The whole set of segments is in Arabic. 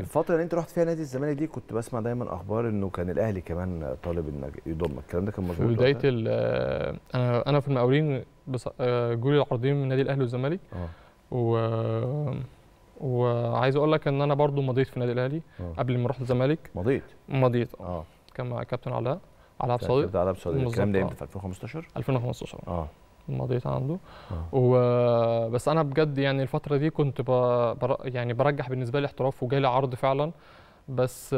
الفترة اللي انت رحت فيها نادي الزمالك دي كنت بسمع دايما اخبار انه كان الاهلي كمان طالب انك يضمك الكلام ده كان مظبوط في بداية آه، انا انا في المقاولين بص... آه، جولي العرضين من نادي الاهلي والزمالك اه و... وعايز اقول لك ان انا برضو مضيت في النادي الاهلي أوه. قبل ما رحت الزمالك مضيت مضيت آه. اه كان مع كابتن علاء علاء كابتن علاء بصديق الكلام ده امتى في 2015 2015 اه مضيت عنده آه. بس انا بجد يعني الفتره دي كنت بر... يعني برجح بالنسبه لي احتراف وجالي عرض فعلا بس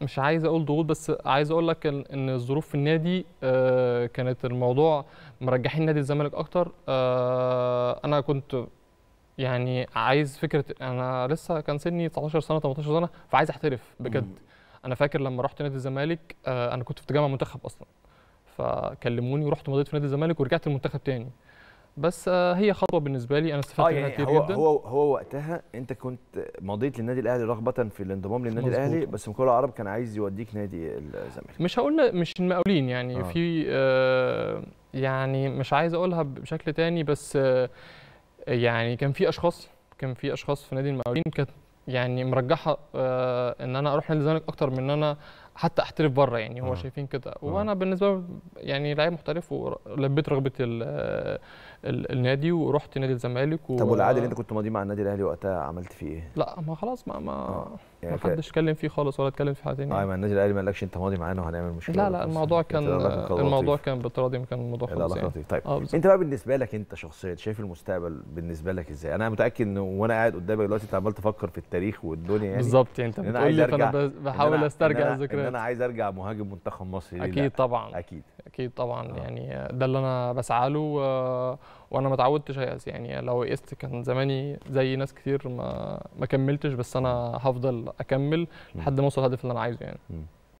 مش عايز اقول ضغوط بس عايز اقول لك ان الظروف في النادي آه، كانت الموضوع مرجحين نادي الزمالك اكتر آه، انا كنت يعني عايز فكره انا لسه كان سني 19 سنه 18 سنه فعايز احترف بجد انا فاكر لما رحت نادي الزمالك آه، انا كنت في تجمع منتخب اصلا فكلموني ورحت مضيت في نادي الزمالك ورجعت المنتخب تاني بس آه، هي خطوه بالنسبه لي انا استفدت آه، منها آه يعني كتير هو جدا هو هو وقتها انت كنت مضيت للنادي الاهلي رغبه في الانضمام للنادي مزبوط. الاهلي بس مكول العرب كان عايز يوديك نادي الزمالك مش هقول مش المقاولين يعني آه. في آه يعني مش عايز اقولها بشكل تاني بس آه يعني كان في اشخاص كان في اشخاص في نادي المقاولين كانت يعني مرجحه آه ان انا اروح نادي الزمالك اكتر من ان انا حتى احترف بره يعني هم آه. شايفين كده آه. وانا بالنسبه يعني لعيب محترف ولبيت رغبه الـ الـ النادي ورحت نادي الزمالك و... طب والعقد اللي انت كنت ماضي مع النادي الاهلي وقتها عملت فيه ايه؟ لا ما خلاص ما ما آه. يعني ما حدش اتكلم فيه خالص ولا اتكلم في حاجه ثانيه اه ما النادي الاهلي ما قالكش انت ماضي معانا وهنعمل مشكله لا لا الموضوع كان الموضوع كان بالتراضي كان الموضوع خالص يعني. طيب آه انت بقى بالنسبه لك انت شخصيا شايف المستقبل بالنسبه لك ازاي؟ انا متاكد ان وانا قاعد قدامك دلوقتي انت عمال تفكر في التاريخ والدنيا يعني بالظبط يعني انت بتقول لي فانا بحاول استرجع الذكريات ان انا عايز ارجع مهاجم منتخب مصر اكيد لا. طبعا اكيد اكيد طبعا آه. يعني ده اللي انا بسعى له وانا ما اتعودتش ايأس يعني لو يأست كان زماني زي ناس كتير ما ما كملتش بس انا هفضل اكمل لحد ما اوصل الهدف اللي انا عايزه يعني م.